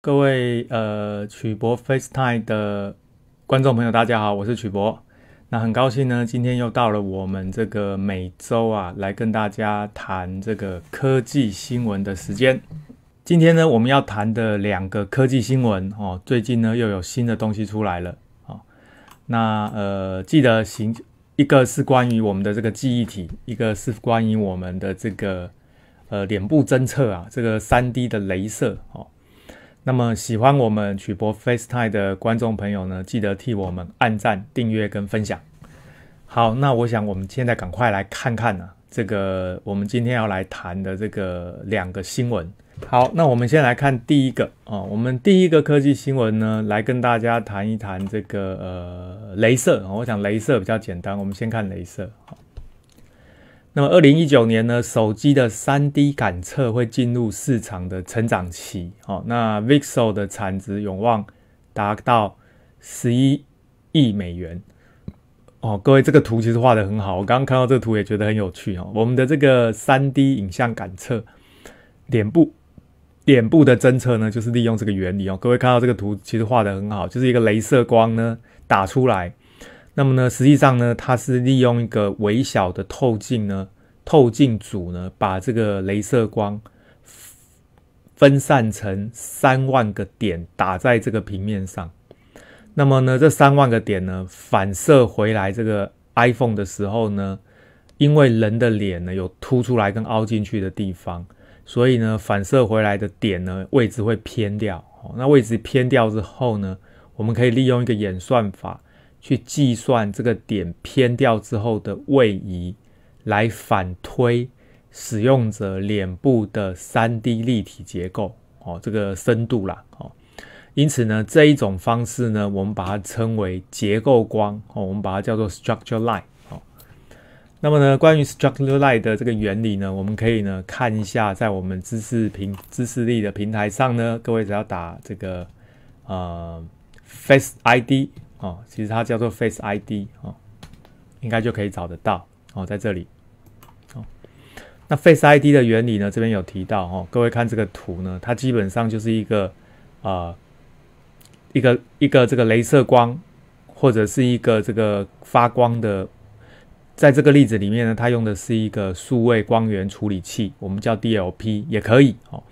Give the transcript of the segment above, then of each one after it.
各位呃，曲博 FaceTime 的观众朋友，大家好，我是曲博。那很高兴呢，今天又到了我们这个每周啊，来跟大家谈这个科技新闻的时间。今天呢，我们要谈的两个科技新闻哦，最近呢又有新的东西出来了啊。那呃，记得行，一个是关于我们的这个记忆体，一个是关于我们的这个呃脸部侦测啊，这个三 D 的镭射哦。那么喜欢我们曲博 FaceTime 的观众朋友呢，记得替我们按赞、订阅跟分享。好，那我想我们现在赶快来看看呢，这个我们今天要来谈的这个两个新闻。好，那我们先来看第一个啊，我们第一个科技新闻呢，来跟大家谈一谈这个呃，镭射。我想镭射比较简单，我们先看镭射。好。那么，二零一九年呢，手机的三 D 感测会进入市场的成长期。哦，那 v i x e l 的产值有望达到十一亿美元。哦，各位，这个图其实画的很好，我刚刚看到这个图也觉得很有趣。哦，我们的这个三 D 影像感测，脸部脸部的侦测呢，就是利用这个原理。哦，各位看到这个图其实画的很好，就是一个镭射光呢打出来。那么呢，实际上呢，它是利用一个微小的透镜呢，透镜组呢，把这个镭射光分散成三万个点打在这个平面上。那么呢，这三万个点呢，反射回来这个 iPhone 的时候呢，因为人的脸呢有凸出来跟凹进去的地方，所以呢，反射回来的点呢位置会偏掉。那位置偏掉之后呢，我们可以利用一个演算法。去计算这个点偏掉之后的位移，来反推使用者脸部的 3D 立体结构哦，这个深度啦哦。因此呢，这一种方式呢，我们把它称为结构光哦，我们把它叫做 structure light 哦。那么呢，关于 structure light 的这个原理呢，我们可以呢看一下，在我们知识平知识力的平台上呢，各位只要打这个呃 face ID。哦，其实它叫做 Face ID 哦，应该就可以找得到哦，在这里哦。那 Face ID 的原理呢？这边有提到哦。各位看这个图呢，它基本上就是一个啊，一个一个这个镭射光，或者是一个这个发光的。在这个例子里面呢，它用的是一个数位光源处理器，我们叫 DLP 也可以哦。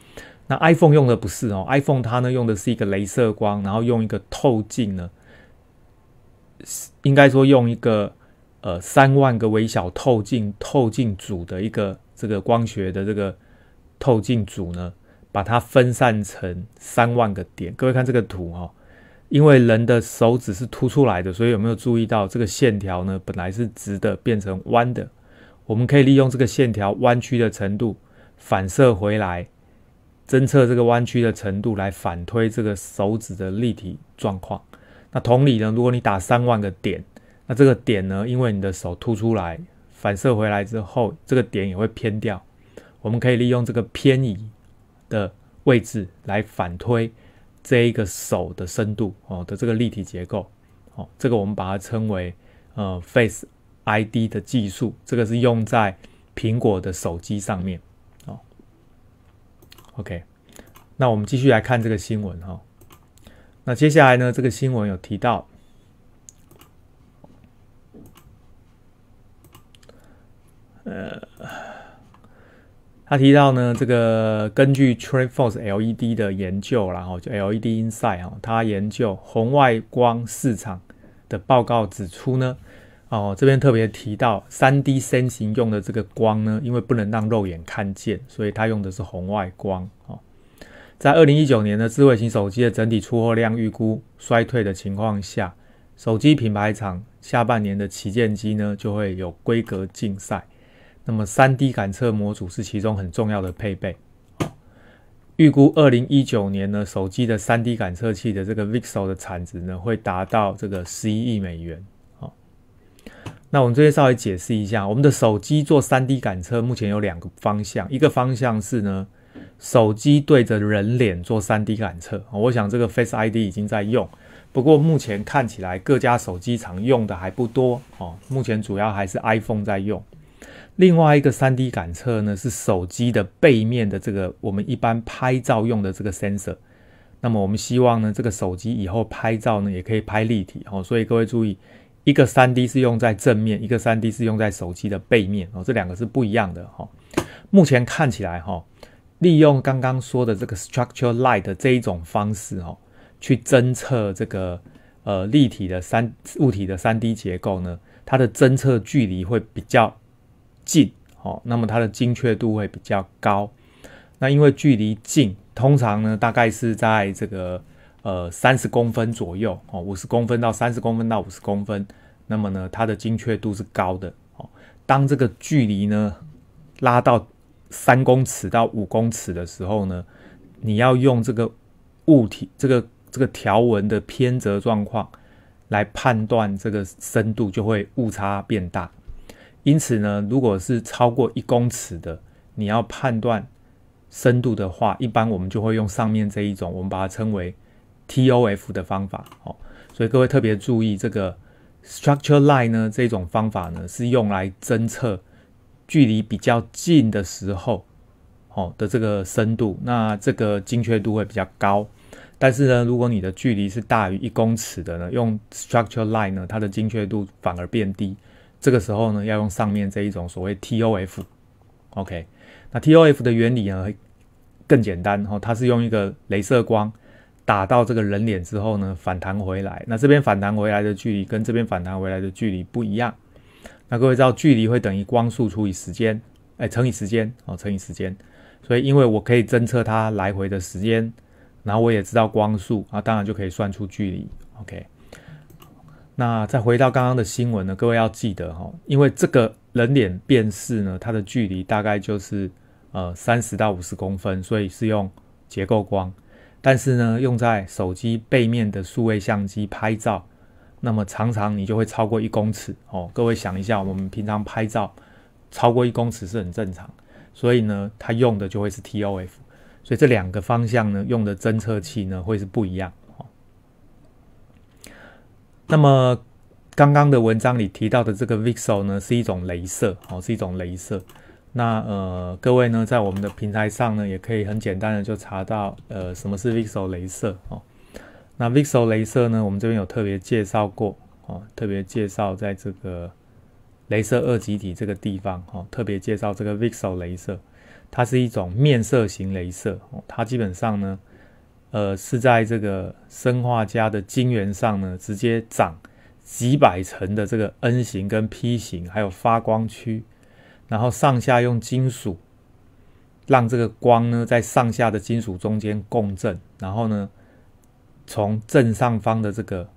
那 iPhone 用的不是哦，iPhone 它呢用的是一个镭射光，然后用一个透镜呢。应该说用一个呃三万个微小透镜透镜组的一个这个光学的这个透镜组呢，把它分散成三万个点。各位看这个图哈，因为人的手指是凸出来的，所以有没有注意到这个线条呢？本来是直的变成弯的。我们可以利用这个线条弯曲的程度反射回来，侦测这个弯曲的程度来反推这个手指的立体状况。那同理呢？如果你打三万个点，那这个点呢？因为你的手凸出来，反射回来之后，这个点也会偏掉。我们可以利用这个偏移的位置来反推这一个手的深度哦的这个立体结构哦。这个我们把它称为呃 Face ID 的技术。这个是用在苹果的手机上面哦。OK，那我们继续来看这个新闻哈。那接下来呢？这个新闻有提到，呃，他提到呢，这个根据 TradeForce LED 的研究，然后就 LED i n s i d e 哦，啊，研究红外光市场的报告指出呢，哦，这边特别提到，三 D 身型用的这个光呢，因为不能让肉眼看见，所以它用的是红外光哦。在二零一九年呢，智慧型手机的整体出货量预估衰退的情况下，手机品牌厂下半年的旗舰机呢，就会有规格竞赛。那么，3D 感测模组是其中很重要的配备。预估二零一九年呢，手机的 3D 感测器的这个 v i x e l 的产值呢，会达到这个十一亿美元。好，那我们这边稍微解释一下，我们的手机做 3D 感测，目前有两个方向，一个方向是呢。手机对着人脸做 3D 感测我想这个 Face ID 已经在用，不过目前看起来各家手机厂用的还不多哦。目前主要还是 iPhone 在用。另外一个 3D 感测呢，是手机的背面的这个我们一般拍照用的这个 sensor。那么我们希望呢，这个手机以后拍照呢也可以拍立体哦。所以各位注意，一个 3D 是用在正面，一个 3D 是用在手机的背面哦，这两个是不一样的哈。目前看起来哈。利用刚刚说的这个 s t r u c t u r e l i g h t 的这一种方式哦，去侦测这个呃立体的三物体的三 D 结构呢，它的侦测距离会比较近哦，那么它的精确度会比较高。那因为距离近，通常呢大概是在这个呃三十公分左右哦，五十公分到三十公分到五十公分，那么呢它的精确度是高的哦。当这个距离呢拉到三公尺到五公尺的时候呢，你要用这个物体、这个这个条纹的偏折状况来判断这个深度，就会误差变大。因此呢，如果是超过一公尺的，你要判断深度的话，一般我们就会用上面这一种，我们把它称为 TOF 的方法。哦，所以各位特别注意，这个 structure line 呢，这种方法呢是用来侦测。距离比较近的时候，哦的这个深度，那这个精确度会比较高。但是呢，如果你的距离是大于一公尺的呢，用 structure line 呢，它的精确度反而变低。这个时候呢，要用上面这一种所谓 TOF，OK？那 TOF 的原理呢更简单，哦，它是用一个镭射光打到这个人脸之后呢，反弹回来。那这边反弹回来的距离跟这边反弹回来的距离不一样。那各位知道距离会等于光速除以时间，哎乘以时间哦乘以时间，所以因为我可以侦测它来回的时间，然后我也知道光速啊，当然就可以算出距离。OK，那再回到刚刚的新闻呢，各位要记得哈，因为这个人脸辨识呢，它的距离大概就是呃三十到五十公分，所以是用结构光，但是呢用在手机背面的数位相机拍照。那么常常你就会超过一公尺哦，各位想一下，我们平常拍照超过一公尺是很正常，所以呢，它用的就会是 TOF，所以这两个方向呢用的侦测器呢会是不一样哦。那么刚刚的文章里提到的这个 v i x e l 呢是一种镭射哦，是一种镭射。那呃，各位呢在我们的平台上呢也可以很简单的就查到呃什么是 v i x e l 镭射哦。那 v i x e l 镭射呢？我们这边有特别介绍过哦，特别介绍在这个镭射二极体这个地方哦，特别介绍这个 v i x e l 镭射，它是一种面色型镭射哦，它基本上呢，呃，是在这个生化家的晶圆上呢，直接长几百层的这个 N 型跟 P 型，还有发光区，然后上下用金属，让这个光呢在上下的金属中间共振，然后呢。从正上方的这个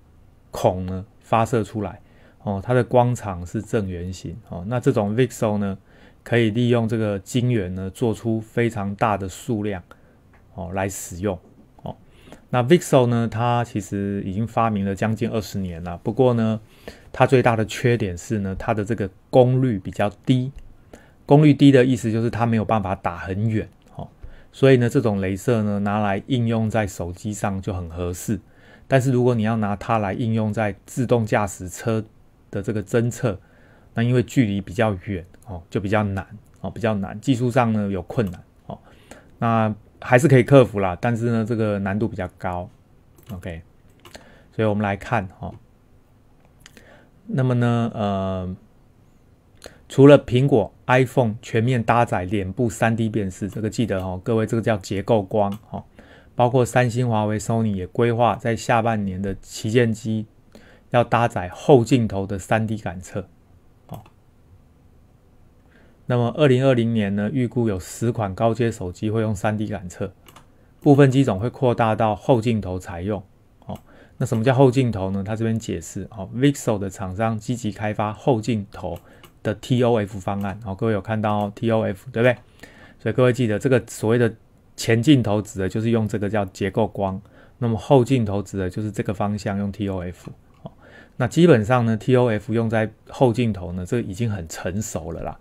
孔呢发射出来哦，它的光场是正圆形哦。那这种 v i x e l 呢，可以利用这个晶圆呢做出非常大的数量哦来使用哦。那 v i x e l 呢，它其实已经发明了将近二十年了。不过呢，它最大的缺点是呢，它的这个功率比较低。功率低的意思就是它没有办法打很远。所以呢，这种镭射呢，拿来应用在手机上就很合适。但是如果你要拿它来应用在自动驾驶车的这个侦测，那因为距离比较远哦，就比较难哦，比较难，技术上呢有困难哦。那还是可以克服啦，但是呢，这个难度比较高。OK，所以我们来看哦。那么呢，呃，除了苹果。iPhone 全面搭载脸部 3D 辨识，这个记得哦，各位，这个叫结构光哦。包括三星、华为、Sony 也规划在下半年的旗舰机要搭载后镜头的 3D 感测。哦。那么2020年呢，预估有十款高阶手机会用 3D 感测，部分机种会扩大到后镜头采用。哦，那什么叫后镜头呢？他这边解释哦 v i x e l 的厂商积极开发后镜头。的 TOF 方案，哦，各位有看到 TOF 对不对？所以各位记得，这个所谓的前镜头指的就是用这个叫结构光，那么后镜头指的就是这个方向用 TOF。那基本上呢，TOF 用在后镜头呢，这已经很成熟了啦。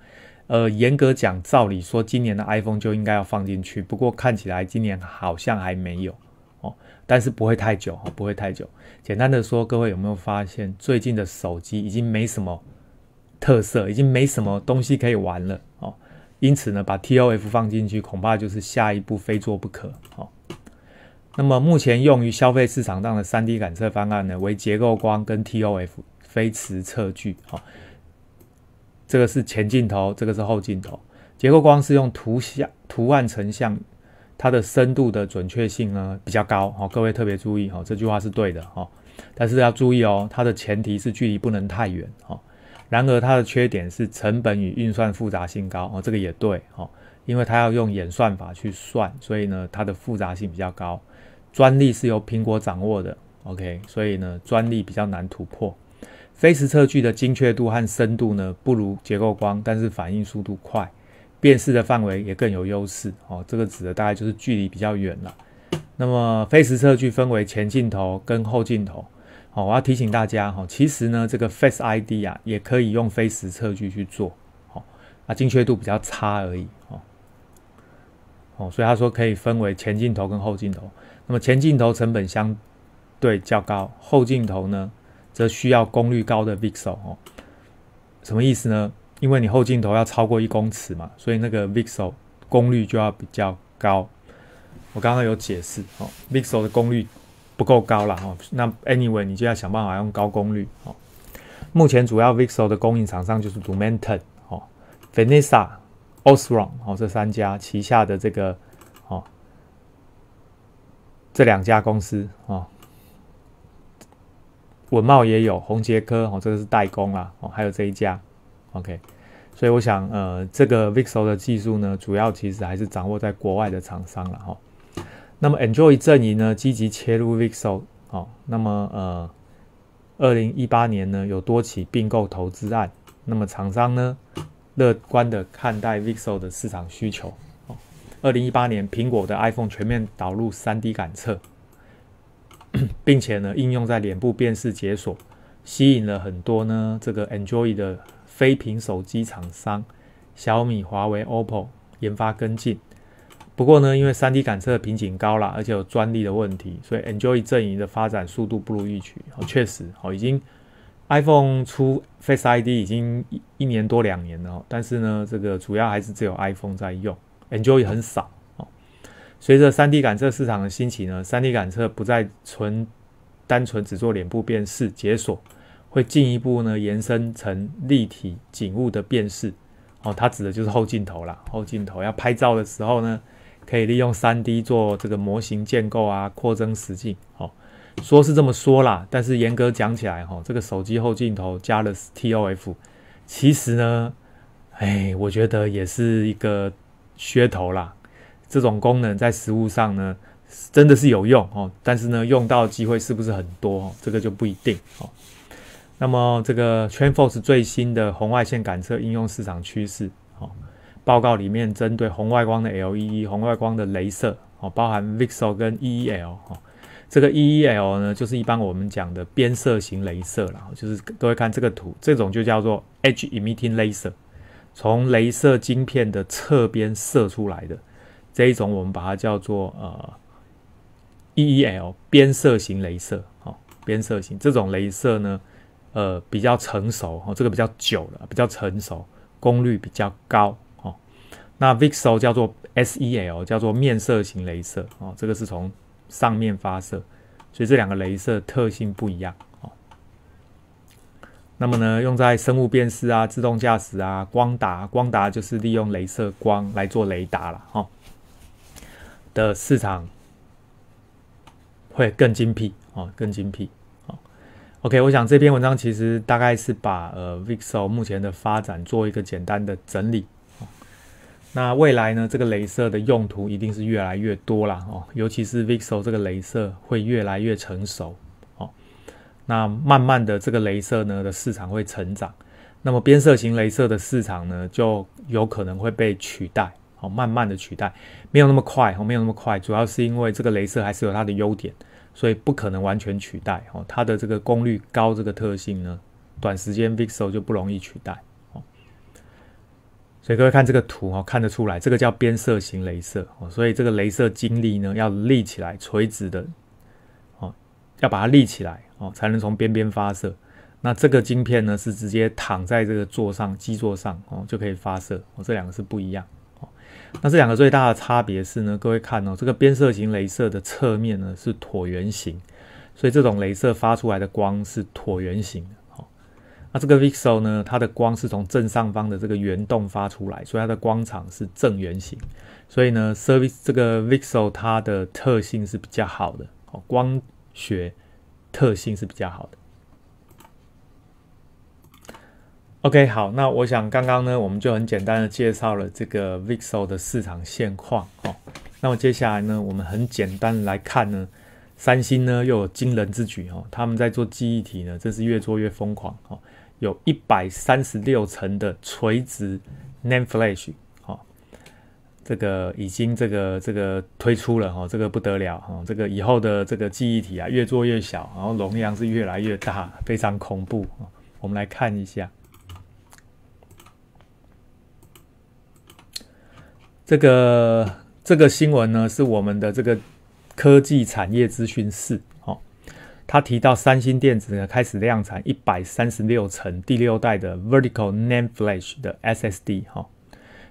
呃，严格讲，照理说今年的 iPhone 就应该要放进去，不过看起来今年好像还没有哦，但是不会太久，不会太久。简单的说，各位有没有发现，最近的手机已经没什么？特色已经没什么东西可以玩了哦，因此呢，把 TOF 放进去，恐怕就是下一步非做不可哦。那么目前用于消费市场上的三 D 感测方案呢，为结构光跟 TOF 飞驰测距哦。这个是前镜头，这个是后镜头。结构光是用图像图案成像，它的深度的准确性呢比较高哦。各位特别注意哦，这句话是对的哦，但是要注意哦，它的前提是距离不能太远哦。然而它的缺点是成本与运算复杂性高哦，这个也对哦，因为它要用演算法去算，所以呢它的复杂性比较高。专利是由苹果掌握的，OK，所以呢专利比较难突破。非时测距的精确度和深度呢不如结构光，但是反应速度快，辨识的范围也更有优势哦。这个指的大概就是距离比较远了。那么非时测距分为前镜头跟后镜头。好，我要提醒大家哈，其实呢，这个 face ID 啊，也可以用非实测距去做，好，啊，精确度比较差而已，哦，哦，所以他说可以分为前镜头跟后镜头，那么前镜头成本相对较高，后镜头呢，则需要功率高的 v i x e l 哦，什么意思呢？因为你后镜头要超过一公尺嘛，所以那个 v i x e l 功率就要比较高，我刚刚有解释，哦，v i x e l 的功率。不够高了哈，那 anyway 你就要想办法用高功率哦。目前主要 vivo 的供应厂商就是 r u m a n t r o 哦、f i n i s t r Osram 哦这三家旗下的这个哦这两家公司哦。文茂也有，宏杰科哦这个是代工啦哦，还有这一家 OK，所以我想呃这个 v i x o 的技术呢，主要其实还是掌握在国外的厂商了哈。那么，Android 阵营呢，积极切入 v i x o 哦。那么，呃，二零一八年呢，有多起并购投资案。那么，厂商呢，乐观的看待 v i x o 的市场需求。二零一八年，苹果的 iPhone 全面导入 3D 感测，并且呢，应用在脸部辨识解锁，吸引了很多呢，这个 Android 非屏手机厂商，小米、华为、OPPO 研发跟进。不过呢，因为 3D 感测瓶颈高了，而且有专利的问题，所以 Enjoy 阵营的发展速度不如预期。哦，确实哦，已经 iPhone 出 Face ID 已经一年多两年了。但是呢，这个主要还是只有 iPhone 在用，Enjoy 很少。哦，随着 3D 感测市场的兴起呢，3D 感测不再纯单纯只做脸部辨识解锁，会进一步呢延伸成立体景物的辨识。哦，它指的就是后镜头啦，后镜头要拍照的时候呢。可以利用三 D 做这个模型建构啊，扩增实境。哦，说是这么说啦，但是严格讲起来，哈，这个手机后镜头加了 TOF，其实呢，哎，我觉得也是一个噱头啦。这种功能在实物上呢，真的是有用哦，但是呢，用到机会是不是很多？这个就不一定哦。那么这个 t r a n f o e 最新的红外线感测应用市场趋势，好。报告里面针对红外光的 L E E 红外光的镭射哦，包含 Vixl 跟 E E L 哦，这个 E E L 呢，就是一般我们讲的边射型镭射啦，就是都会看这个图，这种就叫做 Edge Emitting Laser，从镭射晶片的侧边射出来的这一种，我们把它叫做呃 E E L 边射型镭射哦，边射型这种镭射呢，呃比较成熟哦，这个比较久了，比较成熟，功率比较高。那 Vixel 叫做 SEL，叫做面射型镭射哦，这个是从上面发射，所以这两个镭射特性不一样哦。那么呢，用在生物辨识啊、自动驾驶啊、光达、光达就是利用镭射光来做雷达了哦。的市场会更精辟哦，更精辟哦。OK，我想这篇文章其实大概是把呃 Vixel 目前的发展做一个简单的整理。那未来呢？这个镭射的用途一定是越来越多啦哦，尤其是 Vixel 这个镭射会越来越成熟哦。那慢慢的这个镭射呢的市场会成长，那么变射型镭射的市场呢就有可能会被取代哦，慢慢的取代，没有那么快哦，没有那么快，主要是因为这个镭射还是有它的优点，所以不可能完全取代哦。它的这个功率高这个特性呢，短时间 Vixel 就不容易取代。所以各位看这个图哦，看得出来，这个叫边射型镭射哦。所以这个镭射晶粒呢，要立起来，垂直的哦，要把它立起来哦，才能从边边发射。那这个晶片呢，是直接躺在这个座上基座上哦，就可以发射。哦，这两个是不一样哦。那这两个最大的差别是呢，各位看哦，这个边射型镭射的侧面呢是椭圆形，所以这种镭射发出来的光是椭圆形的。这个 v i x l 呢，它的光是从正上方的这个圆洞发出来，所以它的光场是正圆形。所以呢，s e e r v i c 这个 v i x l 它的特性是比较好的，光学特性是比较好的。OK，好，那我想刚刚呢，我们就很简单的介绍了这个 v i x l 的市场现况哦，那么接下来呢，我们很简单来看呢，三星呢又有惊人之举哦，他们在做记忆体呢，真是越做越疯狂哦。有一百三十六层的垂直 n a e flash，哦，这个已经这个这个推出了，哦，这个不得了，哦，这个以后的这个记忆体啊，越做越小，然后容量是越来越大，非常恐怖。我们来看一下，这个这个新闻呢，是我们的这个科技产业资讯室。他提到，三星电子呢开始量产一百三十六层第六代的 Vertical n a m e Flash 的 SSD 哈。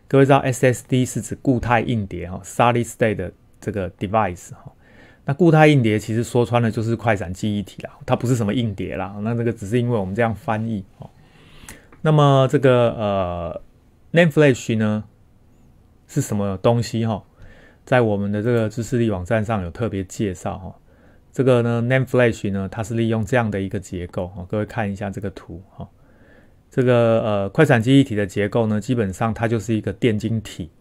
各位知道 SSD 是指固态硬碟哈，Solid State 的这个 device 哈。那固态硬碟其实说穿了就是快闪记忆体啦，它不是什么硬碟啦。那这个只是因为我们这样翻译哦。那么这个呃 n a m e Flash 呢是什么东西哈？在我们的这个知识力网站上有特别介绍哈。这个呢 n a n e f l a s h 呢，它是利用这样的一个结构啊，各位看一下这个图哈，这个呃快闪记忆体的结构呢，基本上它就是一个电晶体，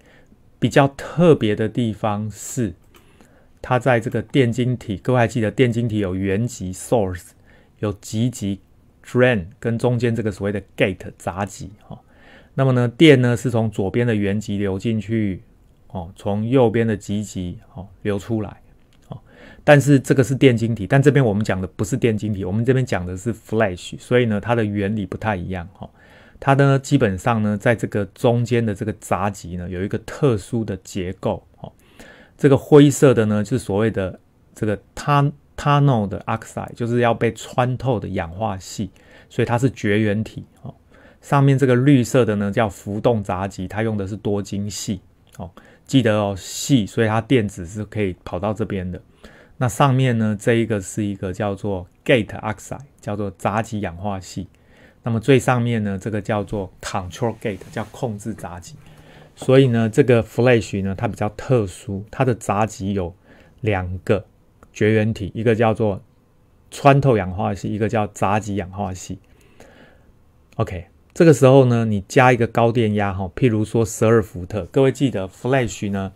比较特别的地方是它在这个电晶体，各位还记得电晶体有原极 source，有极极 drain 跟中间这个所谓的 gate 杂极哈，那么呢，电呢是从左边的原极流进去哦，从右边的极极哦流出来。但是这个是电晶体，但这边我们讲的不是电晶体，我们这边讲的是 Flash，所以呢，它的原理不太一样哈。它呢，基本上呢，在这个中间的这个杂极呢，有一个特殊的结构哦。这个灰色的呢，就是所谓的这个 Tunnel 的 oxide，就是要被穿透的氧化系，所以它是绝缘体哦。上面这个绿色的呢，叫浮动杂极，它用的是多晶系哦，记得哦，系，所以它电子是可以跑到这边的。那上面呢，这一个是一个叫做 gate oxide，叫做杂极氧化系。那么最上面呢，这个叫做 control gate，叫控制杂极。所以呢，这个 flash 呢，它比较特殊，它的杂极有两个绝缘体，一个叫做穿透氧化系，一个叫杂极氧化系。OK，这个时候呢，你加一个高电压哈，譬如说十二伏特。各位记得 flash 呢？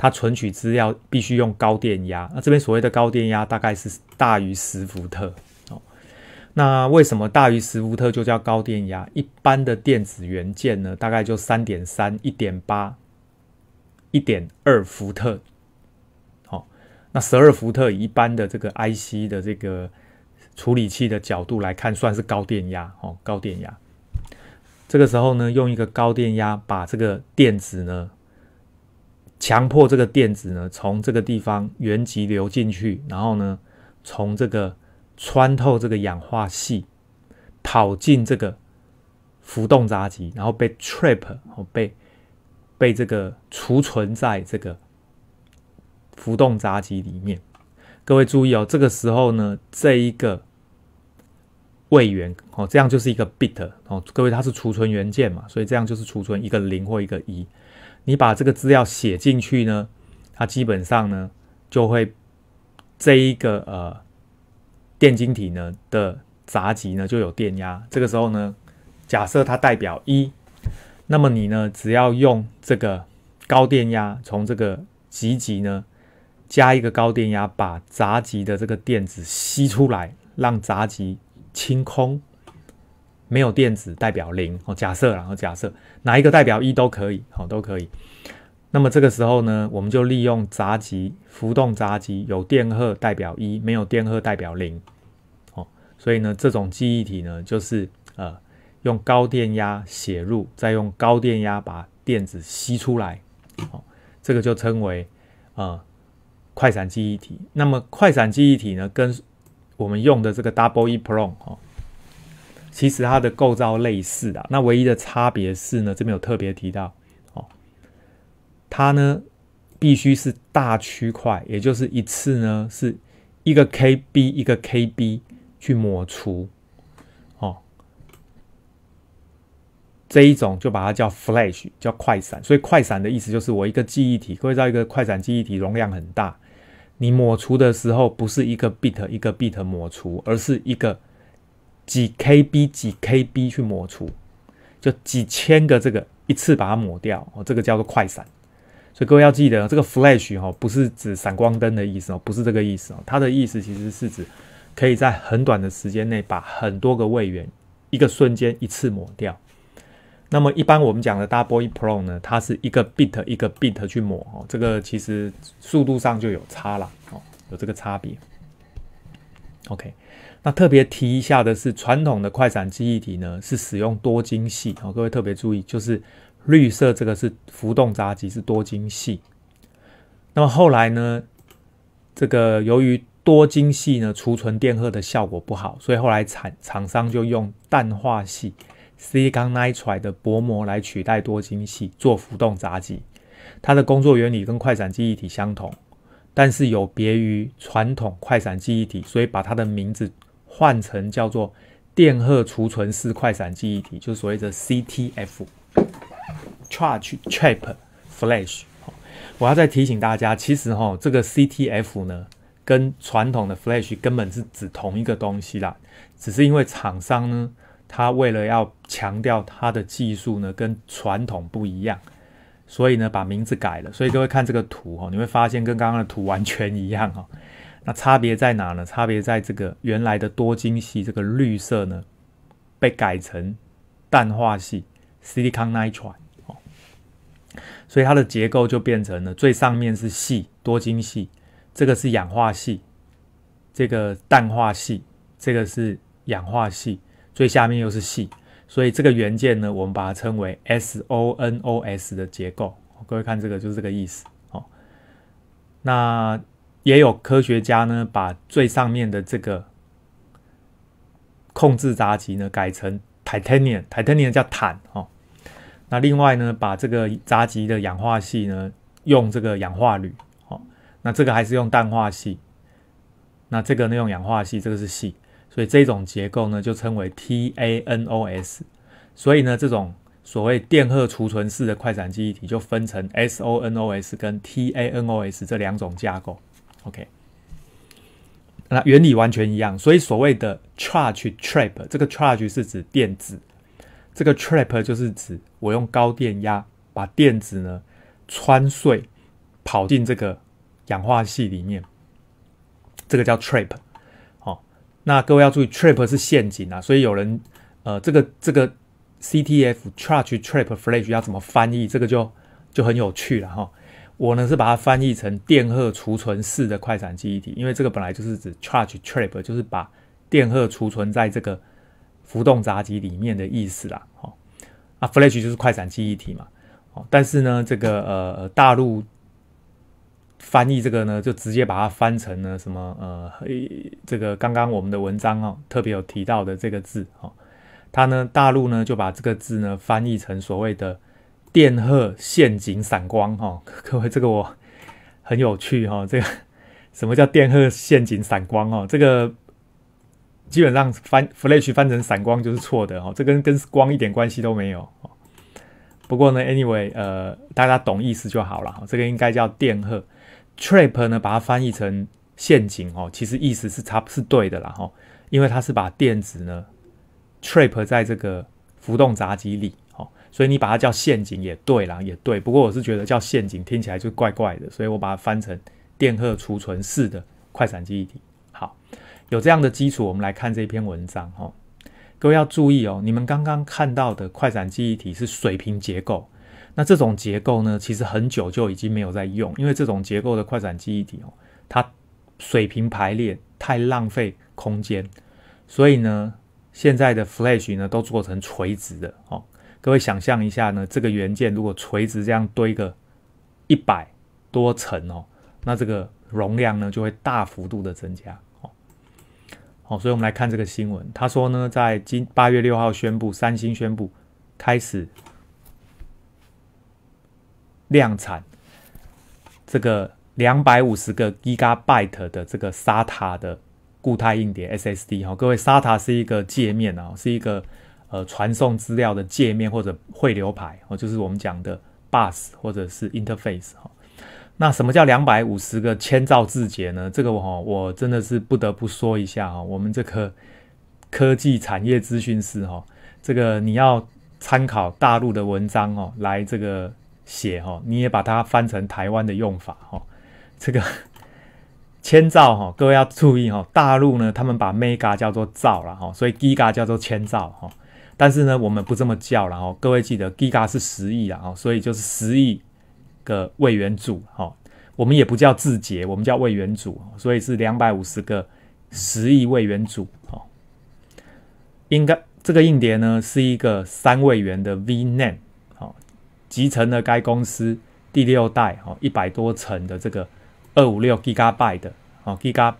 它存取资料必须用高电压，那这边所谓的高电压大概是大于十伏特哦。那为什么大于十伏特就叫高电压？一般的电子元件呢，大概就三点三、一点八、一点二伏特。好，那十二伏特，一般的这个 IC 的这个处理器的角度来看，算是高电压哦。高电压，这个时候呢，用一个高电压把这个电子呢。强迫这个电子呢，从这个地方原极流进去，然后呢，从这个穿透这个氧化系跑进这个浮动杂极，然后被 trap 哦，被被这个储存在这个浮动杂极里面。各位注意哦，这个时候呢，这一个位元哦，这样就是一个 bit 哦，各位它是储存元件嘛，所以这样就是储存一个零或一个一。你把这个资料写进去呢，它基本上呢就会这一个呃电晶体呢的杂极呢就有电压。这个时候呢，假设它代表一，那么你呢只要用这个高电压从这个极极呢加一个高电压，把杂极的这个电子吸出来，让杂极清空。没有电子代表零哦，假设然后假设哪一个代表一都可以，好都可以。那么这个时候呢，我们就利用闸极浮动闸极有电荷代表一，没有电荷代表零哦。所以呢，这种记忆体呢，就是呃用高电压写入，再用高电压把电子吸出来，哦，这个就称为呃快闪记忆体。那么快闪记忆体呢，跟我们用的这个 Double E Pro 哦。其实它的构造类似的，那唯一的差别是呢，这边有特别提到哦，它呢必须是大区块，也就是一次呢是一个 KB 一个 KB 去抹除哦，这一种就把它叫 Flash 叫快闪，所以快闪的意思就是我一个记忆体会造一个快闪记忆体容量很大，你抹除的时候不是一个 bit 一个 bit 抹除，而是一个。几 KB 几 KB 去抹除，就几千个这个一次把它抹掉哦，这个叫做快闪。所以各位要记得，这个 Flash 哦，不是指闪光灯的意思哦，不是这个意思哦，它的意思其实是指可以在很短的时间内把很多个位元一个瞬间一次抹掉。那么一般我们讲的 double 1 Pro 呢，它是一个 bit 一个 bit 去抹哦，这个其实速度上就有差了哦，有这个差别。OK。那特别提一下的是，传统的快闪记忆体呢是使用多晶系哦，各位特别注意，就是绿色这个是浮动闸技，是多晶系。那么后来呢，这个由于多晶系呢储存电荷的效果不好，所以后来产厂商就用氮化矽 n i i c 的薄膜来取代多晶系做浮动闸技。它的工作原理跟快闪记忆体相同，但是有别于传统快闪记忆体，所以把它的名字。换成叫做电荷储存式快闪记忆体，就是所谓的 CTF（Charge Trap Flash）。我要再提醒大家，其实哈，这个 CTF 呢，跟传统的 Flash 根本是指同一个东西啦，只是因为厂商呢，他为了要强调他的技术呢跟传统不一样，所以呢把名字改了。所以各位看这个图哈，你会发现跟刚刚的图完全一样哈。那差别在哪呢？差别在这个原来的多晶系，这个绿色呢，被改成氮化系 （silicon nitride）。哦，所以它的结构就变成了最上面是系多晶系，这个是氧化系，这个氮化系，这个是氧化系，最下面又是系。所以这个元件呢，我们把它称为 SONOS 的结构。各位看这个，就是这个意思。哦，那。也有科学家呢，把最上面的这个控制闸极呢改成 titanium，titanium 叫坦哦。那另外呢，把这个闸极的氧化系呢用这个氧化铝哦。那这个还是用氮化系，那这个呢用氧化系，这个是系。所以这种结构呢就称为 T A N O S。所以呢，这种所谓电荷储存式的快闪记忆体就分成 S O N O S 跟 T A N O S 这两种架构。OK，那原理完全一样，所以所谓的 charge trap，这个 charge 是指电子，这个 trap 就是指我用高电压把电子呢穿碎，跑进这个氧化系里面，这个叫 trap。好，那各位要注意，trap 是陷阱啊，所以有人呃，这个这个 CTF charge trap flash 要怎么翻译，这个就就很有趣了哈。我呢是把它翻译成电荷储存式的快闪记忆体，因为这个本来就是指 charge trap，就是把电荷储存在这个浮动闸机里面的意思啦。哦，啊 flash 就是快闪记忆体嘛。哦，但是呢，这个呃大陆翻译这个呢，就直接把它翻成了什么呃，这个刚刚我们的文章哦特别有提到的这个字哦，它呢大陆呢就把这个字呢翻译成所谓的。电荷陷阱闪光哈，各位，这个我很有趣哈。这个什么叫电荷陷阱闪光哦？这个基本上翻 flash 翻成闪光就是错的哦，这跟跟光一点关系都没有。不过呢，anyway，呃，大家懂意思就好了这个应该叫电荷 trap 呢，把它翻译成陷阱哦。其实意思是差是对的啦哈，因为它是把电子呢 trap 在这个浮动闸机里。所以你把它叫陷阱也对啦，也对。不过我是觉得叫陷阱听起来就怪怪的，所以我把它翻成电荷储存式的快闪记忆体。好，有这样的基础，我们来看这一篇文章哦。各位要注意哦，你们刚刚看到的快闪记忆体是水平结构。那这种结构呢，其实很久就已经没有在用，因为这种结构的快闪记忆体哦，它水平排列太浪费空间，所以呢，现在的 Flash 呢都做成垂直的哦。各位想象一下呢，这个元件如果垂直这样堆个一百多层哦，那这个容量呢就会大幅度的增加哦。好，所以我们来看这个新闻，他说呢，在今八月六号宣布，三星宣布开始量产这个两百五十个 GB i g a y t e 的这个 SATA 的固态硬碟 SSD。哈，各位 SATA 是一个界面啊，是一个。呃，传送资料的界面或者汇流排哦，就是我们讲的 bus 或者是 interface 哈。那什么叫两百五十个千兆字节呢？这个我，我真的是不得不说一下哈。我们这个科技产业资讯师哈，这个你要参考大陆的文章哦，来这个写哈。你也把它翻成台湾的用法哈。这个千兆哈，各位要注意哈。大陆呢，他们把 mega 叫做兆了哈，所以 giga 叫做千兆哈。但是呢，我们不这么叫了哦。各位记得，Giga 是十亿啊，所以就是十亿个位元组哦。我们也不叫字节，我们叫位元组，所以是两百五十个十亿位元组哦。应该这个硬碟呢是一个三位元的 V n a m d 哦，集成了该公司第六代哦一百多层的这个二五六 GigaByte 的哦 Giga。Gigabyte,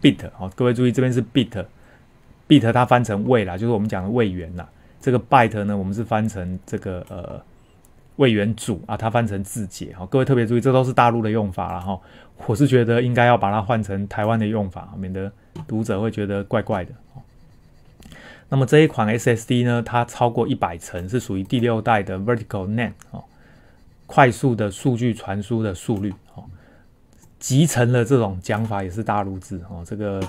bit 哦，各位注意，这边是 bit，bit 它翻成位啦，就是我们讲的位元啦。这个 byte 呢，我们是翻成这个呃位元组啊，它翻成字节。好，各位特别注意，这都是大陆的用法啦哈。我是觉得应该要把它换成台湾的用法，免得读者会觉得怪怪的。那么这一款 SSD 呢，它超过一百层，是属于第六代的 Vertical NAND 哦，快速的数据传输的速率哦。集成了这种讲法也是大陆字哦。这个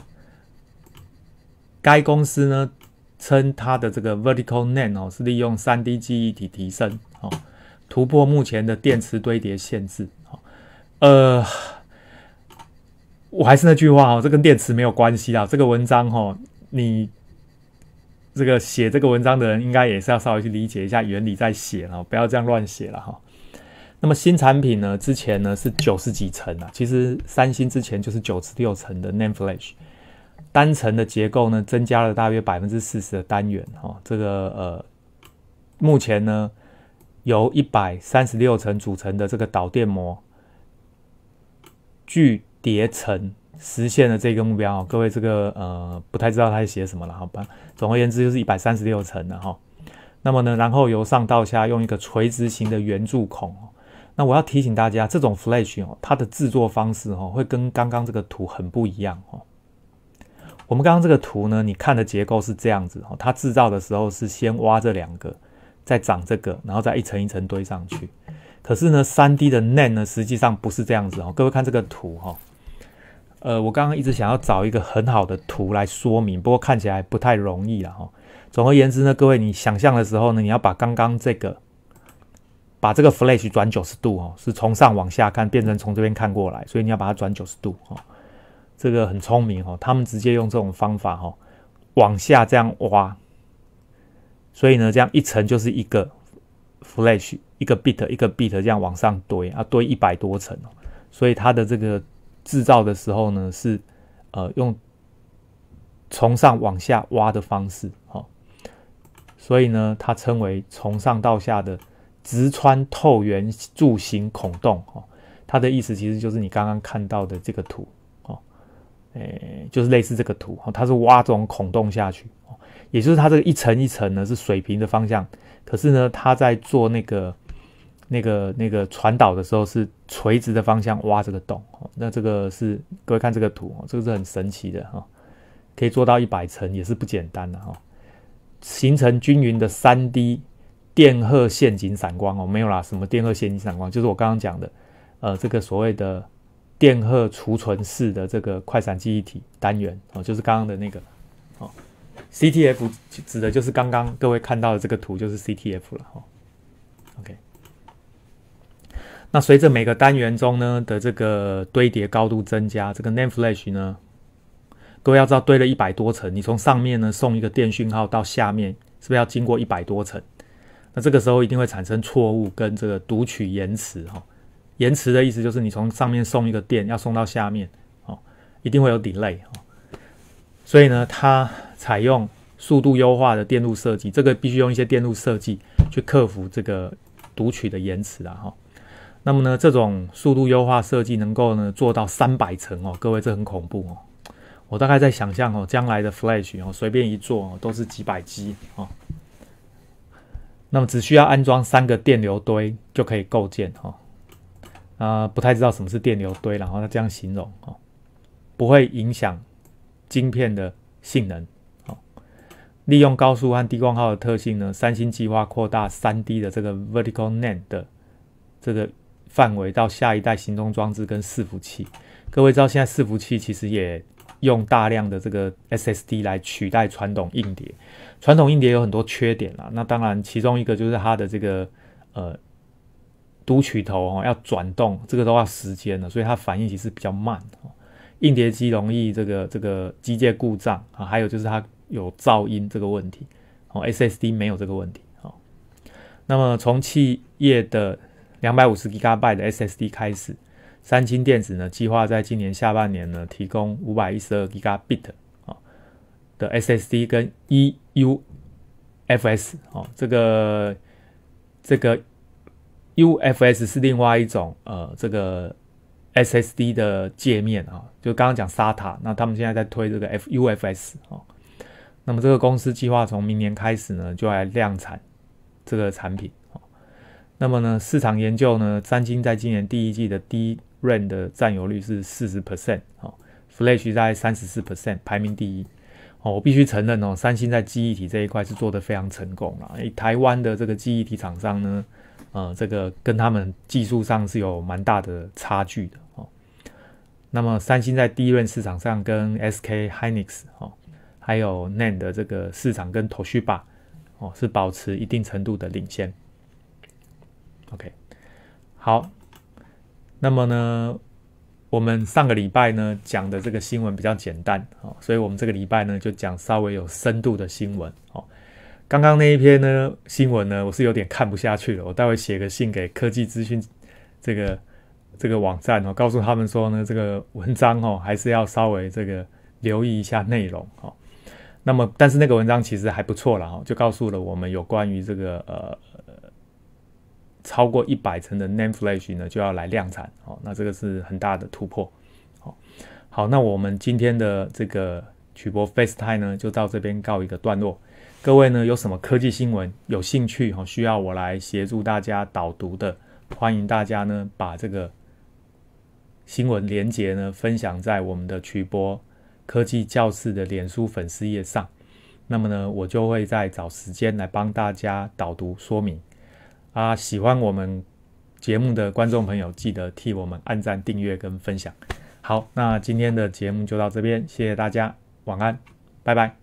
该公司呢称它的这个 Vertical Nano 是利用三 D 记忆体提升哦，突破目前的电池堆叠限制哦。呃，我还是那句话哦，这跟电池没有关系啊。这个文章哈，你这个写这个文章的人应该也是要稍微去理解一下原理再写哦，不要这样乱写了哈。那么新产品呢？之前呢是九十几层啊，其实三星之前就是九十六层的 n a m e Flash，单层的结构呢增加了大约百分之四十的单元哦。这个呃，目前呢由一百三十六层组成的这个导电膜聚叠层实现了这个目标哦。各位这个呃不太知道他在写什么了，好吧？总而言之就是一百三十六层的哈。那么呢，然后由上到下用一个垂直型的圆柱孔。那我要提醒大家，这种 Flash 哦，它的制作方式哦，会跟刚刚这个图很不一样哦。我们刚刚这个图呢，你看的结构是这样子哦，它制造的时候是先挖这两个，再长这个，然后再一层一层堆上去。可是呢，三 D 的 NAND 呢，实际上不是这样子哦。各位看这个图哈，呃，我刚刚一直想要找一个很好的图来说明，不过看起来不太容易了哈。总而言之呢，各位你想象的时候呢，你要把刚刚这个。把这个 flash 转九十度哦，是从上往下看变成从这边看过来，所以你要把它转九十度哦。这个很聪明哦，他们直接用这种方法哦，往下这样挖，所以呢，这样一层就是一个 flash，一个 bit，一个 bit，这样往上堆，啊，堆一百多层哦。所以它的这个制造的时候呢，是呃用从上往下挖的方式哦，所以呢，它称为从上到下的。直穿透圆柱形孔洞，哦，它的意思其实就是你刚刚看到的这个图，哦，诶，就是类似这个图，哦，它是挖这种孔洞下去，也就是它这个一层一层呢是水平的方向，可是呢，它在做那个、那个、那个传导的时候是垂直的方向挖这个洞，哦，那这个是各位看这个图，这个是很神奇的，哈，可以做到一百层也是不简单的，哈，形成均匀的三 D。电荷陷阱闪光哦，没有啦，什么电荷陷阱闪光？就是我刚刚讲的，呃，这个所谓的电荷储存式的这个快闪记忆体单元哦，就是刚刚的那个哦。CTF 指的就是刚刚各位看到的这个图，就是 CTF 了哦。OK，那随着每个单元中呢的这个堆叠高度增加，这个 n a m e Flash 呢，各位要知道堆了一百多层，你从上面呢送一个电讯号到下面，是不是要经过一百多层？那这个时候一定会产生错误跟这个读取延迟哈，延迟的意思就是你从上面送一个电要送到下面哦，一定会有 delay 所以呢，它采用速度优化的电路设计，这个必须用一些电路设计去克服这个读取的延迟啊哈。那么呢，这种速度优化设计能够呢做到三百层哦，各位这很恐怖哦，我大概在想象哦，将来的 Flash 哦随便一做都是几百 G 哦。那么只需要安装三个电流堆就可以构建哦，啊，不太知道什么是电流堆，然后他这样形容哦，不会影响晶片的性能哦。利用高速和低功耗的特性呢，三星计划扩大三 D 的这个 Vertical NAND 的这个范围到下一代行动装置跟伺服器。各位知道现在伺服器其实也。用大量的这个 SSD 来取代传统硬碟。传统硬碟有很多缺点啊，那当然其中一个就是它的这个呃读取头哦要转动，这个都要时间的，所以它反应其实比较慢啊。硬碟机容易这个这个机械故障啊，还有就是它有噪音这个问题。哦，SSD 没有这个问题。哦，那么从企业的两百五十 GB 的 SSD 开始。三星电子呢，计划在今年下半年呢，提供五百一十二 g a bit 啊的 SSD 跟 EUFS 哦，这个这个 UFS 是另外一种呃，这个 SSD 的界面啊，就刚刚讲 SATA，那他们现在在推这个 FUFS 啊，那么这个公司计划从明年开始呢，就来量产这个产品那么呢，市场研究呢，三星在今年第一季的第一 r a i n 的占有率是四十 percent，哦，Flash 在三十四 percent，排名第一，哦，我必须承认哦，三星在记忆体这一块是做得非常成功了。台湾的这个记忆体厂商呢，呃，这个跟他们技术上是有蛮大的差距的，哦。那么三星在第一轮市场上跟 SK Hynix，哦，还有 NAND 的这个市场跟头绪 a 哦，是保持一定程度的领先。OK，好。那么呢，我们上个礼拜呢讲的这个新闻比较简单啊，所以我们这个礼拜呢就讲稍微有深度的新闻哦。刚刚那一篇呢新闻呢，我是有点看不下去了，我待会写个信给科技资讯这个这个网站哦，告诉他们说呢，这个文章哦还是要稍微这个留意一下内容哦。那么但是那个文章其实还不错了哈，就告诉了我们有关于这个呃。超过一百层的 NAND Flash 呢，就要来量产哦。那这个是很大的突破。好，好，那我们今天的这个曲波 FaceTime 呢，就到这边告一个段落。各位呢，有什么科技新闻有兴趣哈，需要我来协助大家导读的，欢迎大家呢把这个新闻连接呢分享在我们的曲波科技教室的脸书粉丝页上。那么呢，我就会在找时间来帮大家导读说明。啊，喜欢我们节目的观众朋友，记得替我们按赞、订阅跟分享。好，那今天的节目就到这边，谢谢大家，晚安，拜拜。